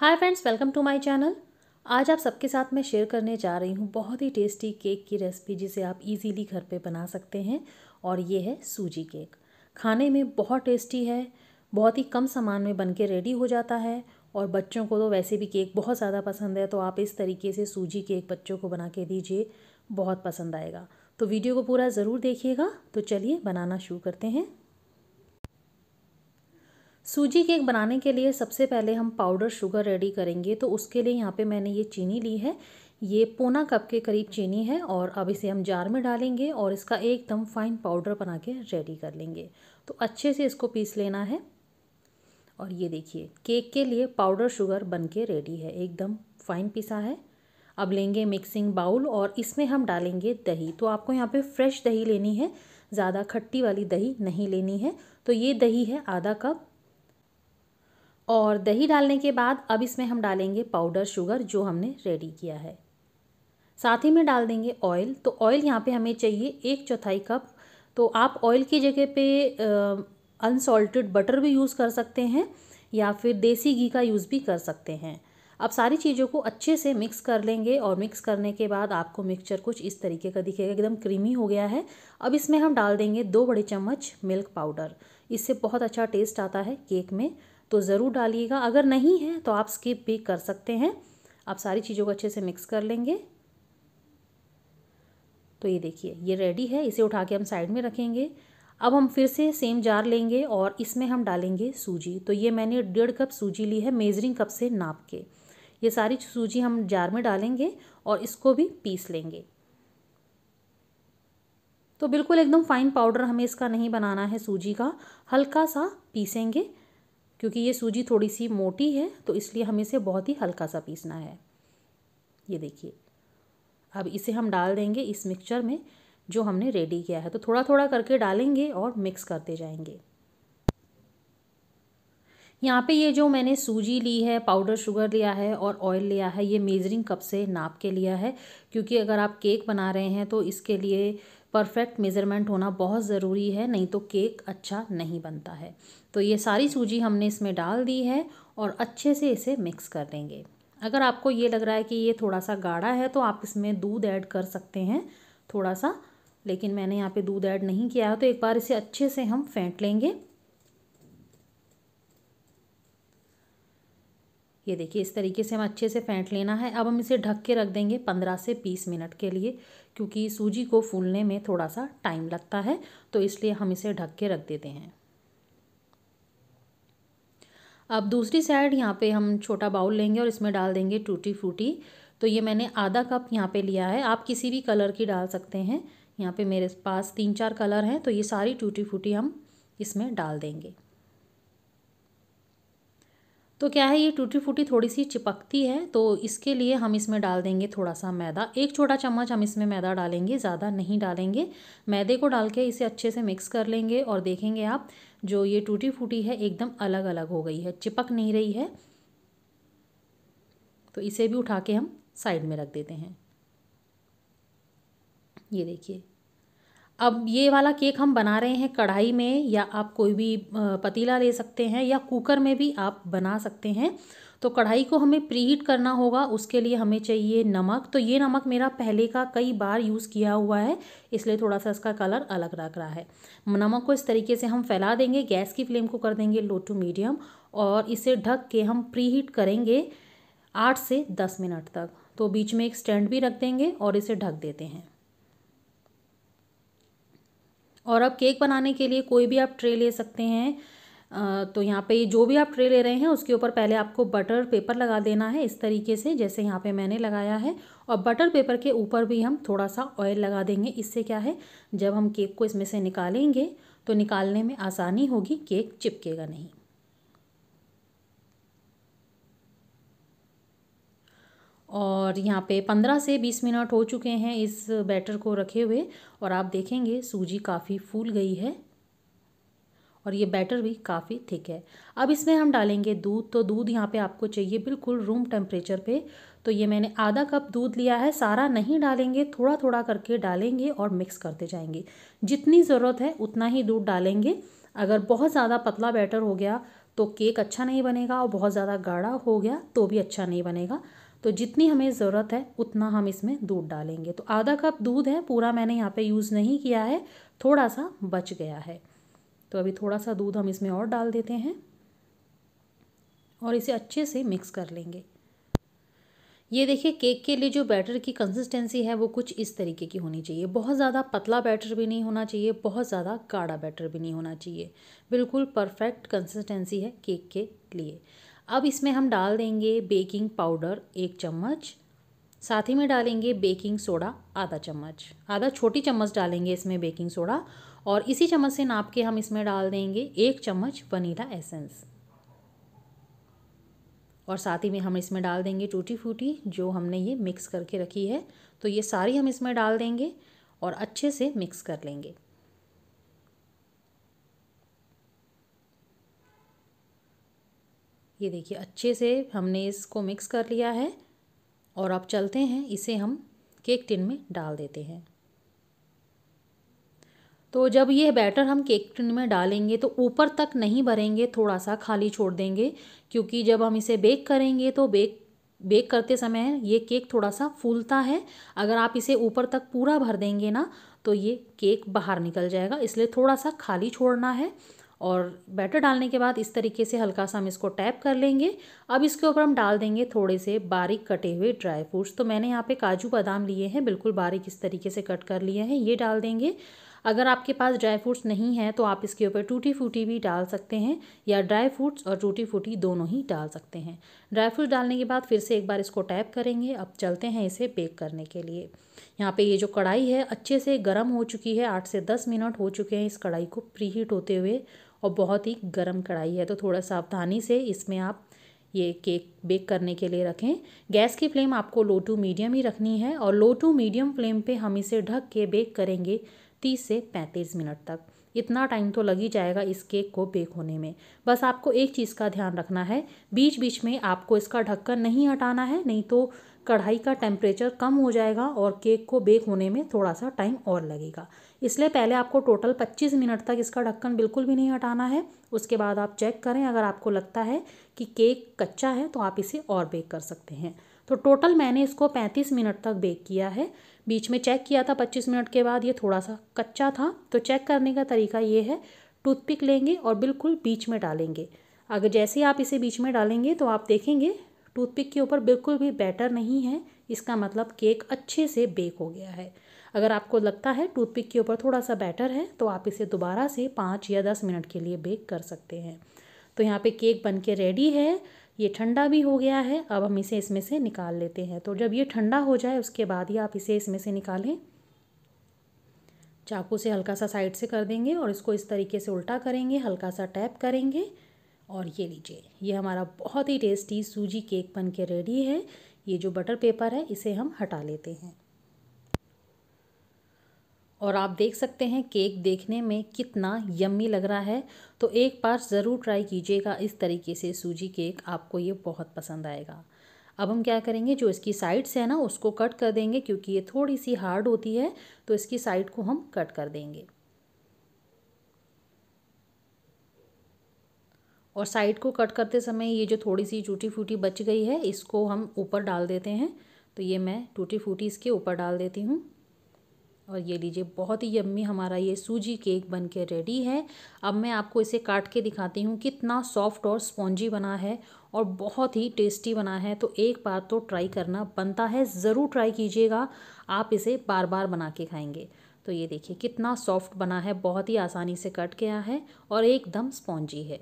hi friends welcome to my channel आज आप सबके साथ मैं शेयर करने जा रही हूँ बहुत ही टेस्टी केक की रेसिपी जिसे आप इजीली घर पे बना सकते हैं और ये है सूजी केक खाने में बहुत टेस्टी है बहुत ही कम सामान में बन के रेडी हो जाता है और बच्चों को तो वैसे भी केक बहुत ज़्यादा पसंद है तो आप इस तरीके से सूजी केक बच्चों को बना के दीजिए बहुत पसंद आएगा तो वीडियो को पूरा ज़रूर देखिएगा तो चलिए बनाना शुरू करते हैं सूजी केक बनाने के लिए सबसे पहले हम पाउडर शुगर रेडी करेंगे तो उसके लिए यहाँ पे मैंने ये चीनी ली है ये पौना कप के करीब चीनी है और अब इसे हम जार में डालेंगे और इसका एकदम फाइन पाउडर बना के रेडी कर लेंगे तो अच्छे से इसको पीस लेना है और ये देखिए केक के लिए पाउडर शुगर बन के रेडी है एकदम फाइन पिसा है अब लेंगे मिक्सिंग बाउल और इसमें हम डालेंगे दही तो आपको यहाँ पे फ्रेश दही लेनी है ज़्यादा खट्टी वाली दही नहीं लेनी है तो ये दही है आधा कप और दही डालने के बाद अब इसमें हम डालेंगे पाउडर शुगर जो हमने रेडी किया है साथ ही में डाल देंगे ऑयल तो ऑयल यहाँ पे हमें चाहिए एक चौथाई कप तो आप ऑयल की जगह पे अनसॉल्टेड बटर भी यूज़ कर सकते हैं या फिर देसी घी का यूज़ भी कर सकते हैं अब सारी चीज़ों को अच्छे से मिक्स कर लेंगे और मिक्स करने के बाद आपको मिक्सचर कुछ इस तरीके का दिखेगा एकदम क्रीमी हो गया है अब इसमें हम डाल देंगे दो बड़े चम्मच मिल्क पाउडर इससे बहुत अच्छा टेस्ट आता है केक में तो ज़रूर डालिएगा अगर नहीं है तो आप स्किप भी कर सकते हैं आप सारी चीज़ों को अच्छे से मिक्स कर लेंगे तो ये देखिए ये रेडी है इसे उठा के हम साइड में रखेंगे अब हम फिर से सेम जार लेंगे और इसमें हम डालेंगे सूजी तो ये मैंने डेढ़ कप सूजी ली है मेजरिंग कप से नाप के ये सारी सूजी हम जार में डालेंगे और इसको भी पीस लेंगे तो बिल्कुल एकदम फाइन पाउडर हमें इसका नहीं बनाना है सूजी का हल्का सा पीसेंगे क्योंकि ये सूजी थोड़ी सी मोटी है तो इसलिए हमें इसे बहुत ही हल्का सा पीसना है ये देखिए अब इसे हम डाल देंगे इस मिक्सचर में जो हमने रेडी किया है तो थोड़ा थोड़ा करके डालेंगे और मिक्स करते जाएंगे यहाँ पे ये जो मैंने सूजी ली है पाउडर शुगर लिया है और ऑयल लिया है ये मेजरिंग कप से नाप के लिया है क्योंकि अगर आप केक बना रहे हैं तो इसके लिए परफेक्ट मेज़रमेंट होना बहुत ज़रूरी है नहीं तो केक अच्छा नहीं बनता है तो ये सारी सूजी हमने इसमें डाल दी है और अच्छे से इसे मिक्स कर देंगे अगर आपको ये लग रहा है कि ये थोड़ा सा गाढ़ा है तो आप इसमें दूध ऐड कर सकते हैं थोड़ा सा लेकिन मैंने यहाँ पे दूध ऐड नहीं किया है तो एक बार इसे अच्छे से हम फेंट लेंगे ये देखिए इस तरीके से हम अच्छे से फेंट लेना है अब हम इसे ढक के रख देंगे पंद्रह से बीस मिनट के लिए क्योंकि सूजी को फूलने में थोड़ा सा टाइम लगता है तो इसलिए हम इसे ढक के रख देते हैं अब दूसरी साइड यहाँ पे हम छोटा बाउल लेंगे और इसमें डाल देंगे टूटी फ्रूटी तो ये मैंने आधा कप यहाँ पे लिया है आप किसी भी कलर की डाल सकते हैं यहाँ पे मेरे पास तीन चार कलर हैं तो ये सारी टूटी फ्रूटी हम इसमें डाल देंगे तो क्या है ये टूटी फूटी थोड़ी सी चिपकती है तो इसके लिए हम इसमें डाल देंगे थोड़ा सा मैदा एक छोटा चम्मच हम इसमें मैदा डालेंगे ज़्यादा नहीं डालेंगे मैदे को डाल के इसे अच्छे से मिक्स कर लेंगे और देखेंगे आप जो ये टूटी फूटी है एकदम अलग अलग हो गई है चिपक नहीं रही है तो इसे भी उठा के हम साइड में रख देते हैं ये देखिए अब ये वाला केक हम बना रहे हैं कढ़ाई में या आप कोई भी पतीला ले सकते हैं या कुकर में भी आप बना सकते हैं तो कढ़ाई को हमें प्री हीट करना होगा उसके लिए हमें चाहिए नमक तो ये नमक मेरा पहले का कई बार यूज़ किया हुआ है इसलिए थोड़ा सा इसका कलर अलग रख रहा है नमक को इस तरीके से हम फैला देंगे गैस की फ्लेम को कर देंगे लो टू मीडियम और इसे ढक के हम प्री हीट करेंगे आठ से दस मिनट तक तो बीच में एक स्टैंड भी रख देंगे और इसे ढक देते हैं और अब केक बनाने के लिए कोई भी आप ट्रे ले सकते हैं तो यहाँ पे जो भी आप ट्रे ले रहे हैं उसके ऊपर पहले आपको बटर पेपर लगा देना है इस तरीके से जैसे यहाँ पे मैंने लगाया है और बटर पेपर के ऊपर भी हम थोड़ा सा ऑयल लगा देंगे इससे क्या है जब हम केक को इसमें से निकालेंगे तो निकालने में आसानी होगी केक चिपकेगा नहीं और यहाँ पे पंद्रह से बीस मिनट हो चुके हैं इस बैटर को रखे हुए और आप देखेंगे सूजी काफ़ी फूल गई है और ये बैटर भी काफ़ी थिक है अब इसमें हम डालेंगे दूध तो दूध यहाँ पे आपको चाहिए बिल्कुल रूम टेम्परेचर पे तो ये मैंने आधा कप दूध लिया है सारा नहीं डालेंगे थोड़ा थोड़ा करके डालेंगे और मिक्स करते जाएंगे जितनी ज़रूरत है उतना ही दूध डालेंगे अगर बहुत ज़्यादा पतला बैटर हो गया तो केक अच्छा नहीं बनेगा और बहुत ज़्यादा गाढ़ा हो गया तो भी अच्छा नहीं बनेगा तो जितनी हमें ज़रूरत है उतना हम इसमें दूध डालेंगे तो आधा कप दूध है पूरा मैंने यहाँ पे यूज़ नहीं किया है थोड़ा सा बच गया है तो अभी थोड़ा सा दूध हम इसमें और डाल देते हैं और इसे अच्छे से मिक्स कर लेंगे ये देखिए केक के लिए जो बैटर की कंसिस्टेंसी है वो कुछ इस तरीके की होनी चाहिए बहुत ज़्यादा पतला बैटर भी नहीं होना चाहिए बहुत ज़्यादा गाढ़ा बैटर भी नहीं होना चाहिए बिल्कुल परफेक्ट कंसिस्टेंसी है केक के लिए अब इसमें हम डाल देंगे बेकिंग पाउडर एक चम्मच साथ ही में डालेंगे बेकिंग सोडा आधा चम्मच आधा छोटी चम्मच डालेंगे इसमें बेकिंग सोडा और इसी चम्मच से नाप के हम इसमें डाल देंगे एक चम्मच वनीला एसेंस और साथ ही में हम इसमें डाल देंगे टूटी फूटी जो हमने ये मिक्स करके रखी है तो ये सारी हम इसमें डाल देंगे और अच्छे से मिक्स कर लेंगे ये देखिए अच्छे से हमने इसको मिक्स कर लिया है और अब चलते हैं इसे हम केक टिन में डाल देते हैं तो जब ये बैटर हम केक टिन में डालेंगे तो ऊपर तक नहीं भरेंगे थोड़ा सा खाली छोड़ देंगे क्योंकि जब हम इसे बेक करेंगे तो बेक बेक करते समय ये केक थोड़ा सा फूलता है अगर आप इसे ऊपर तक पूरा भर देंगे ना तो ये केक बाहर निकल जाएगा इसलिए थोड़ा सा खाली छोड़ना है और बैटर डालने के बाद इस तरीके से हल्का सा हम इसको टैप कर लेंगे अब इसके ऊपर हम डाल देंगे थोड़े से बारीक कटे हुए ड्राई फ्रूट्स तो मैंने यहाँ पे काजू बादाम लिए हैं बिल्कुल बारीक इस तरीके से कट कर लिए हैं ये डाल देंगे अगर आपके पास ड्राई फ्रूट्स नहीं है तो आप इसके ऊपर टूटी फूटी भी डाल सकते हैं या ड्राई फ्रूट्स और टूटी फूटी दोनों ही डाल सकते हैं ड्राई फ्रूट्स डालने के बाद फिर से एक बार इसको टैप करेंगे अब चलते हैं इसे बेक करने के लिए यहाँ पे ये जो कढ़ाई है अच्छे से गर्म हो चुकी है आठ से दस मिनट हो चुके हैं इस कढ़ाई को प्री हीट होते हुए और बहुत ही गर्म कढ़ाई है तो थोड़ा सावधानी से इसमें आप ये केक बेक करने के लिए रखें गैस की फ्लेम आपको लो टू मीडियम ही रखनी है और लो टू मीडियम फ्लेम पे हम इसे ढक के बेक करेंगे तीस से पैंतीस मिनट तक इतना टाइम तो लग ही जाएगा इस केक को बेक होने में बस आपको एक चीज़ का ध्यान रखना है बीच बीच में आपको इसका ढक्कन नहीं हटाना है नहीं तो कढ़ाई का टेम्परेचर कम हो जाएगा और केक को बेक होने में थोड़ा सा टाइम और लगेगा इसलिए पहले आपको टोटल 25 मिनट तक इसका ढक्कन बिल्कुल भी नहीं हटाना है उसके बाद आप चेक करें अगर आपको लगता है कि केक कच्चा है तो आप इसे और बेक कर सकते हैं तो टोटल मैंने इसको 35 मिनट तक बेक किया है बीच में चेक किया था 25 मिनट के बाद ये थोड़ा सा कच्चा था तो चेक करने का तरीका ये है टूथपिक लेंगे और बिल्कुल बीच में डालेंगे अगर जैसे ही आप इसे बीच में डालेंगे तो आप देखेंगे टूथपिक के ऊपर बिल्कुल भी बैटर नहीं है इसका मतलब केक अच्छे से बेक हो गया है अगर आपको लगता है टूथपिक के ऊपर थोड़ा सा बैटर है तो आप इसे दोबारा से पाँच या दस मिनट के लिए बेक कर सकते हैं तो यहाँ पे केक बन के रेडी है ये ठंडा भी हो गया है अब हम इसे इसमें से निकाल लेते हैं तो जब ये ठंडा हो जाए उसके बाद ही आप इसे इसमें से निकालें चाकू से हल्का सा साइड से कर देंगे और इसको इस तरीके से उल्टा करेंगे हल्का सा टैप करेंगे और ये लीजिए ये हमारा बहुत ही टेस्टी सूजी केक बन के रेडी है ये जो बटर पेपर है इसे हम हटा लेते हैं और आप देख सकते हैं केक देखने में कितना यम्मी लग रहा है तो एक बार ज़रूर ट्राई कीजिएगा इस तरीके से सूजी केक आपको ये बहुत पसंद आएगा अब हम क्या करेंगे जो इसकी साइड्स है ना उसको कट कर देंगे क्योंकि ये थोड़ी सी हार्ड होती है तो इसकी साइड को हम कट कर देंगे और साइड को कट करते समय ये जो थोड़ी सी टूटी फूटी बच गई है इसको हम ऊपर डाल देते हैं तो ये मैं टूटी फूटी इसके ऊपर डाल देती हूँ और ये लीजिए बहुत ही यम्मी हमारा ये सूजी केक बन के रेडी है अब मैं आपको इसे काट के दिखाती हूँ कितना सॉफ्ट और स्पॉन्जी बना है और बहुत ही टेस्टी बना है तो एक बार तो ट्राई करना बनता है ज़रूर ट्राई कीजिएगा आप इसे बार बार बना के खाएंगे तो ये देखिए कितना सॉफ्ट बना है बहुत ही आसानी से कट गया है और एकदम स्पॉन्जी है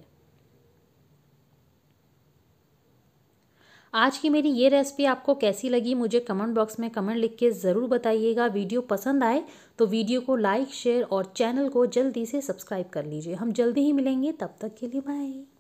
आज की मेरी ये रेसिपी आपको कैसी लगी मुझे कमेंट बॉक्स में कमेंट लिख के ज़रूर बताइएगा वीडियो पसंद आए तो वीडियो को लाइक शेयर और चैनल को जल्दी से सब्सक्राइब कर लीजिए हम जल्दी ही मिलेंगे तब तक के लिए बाय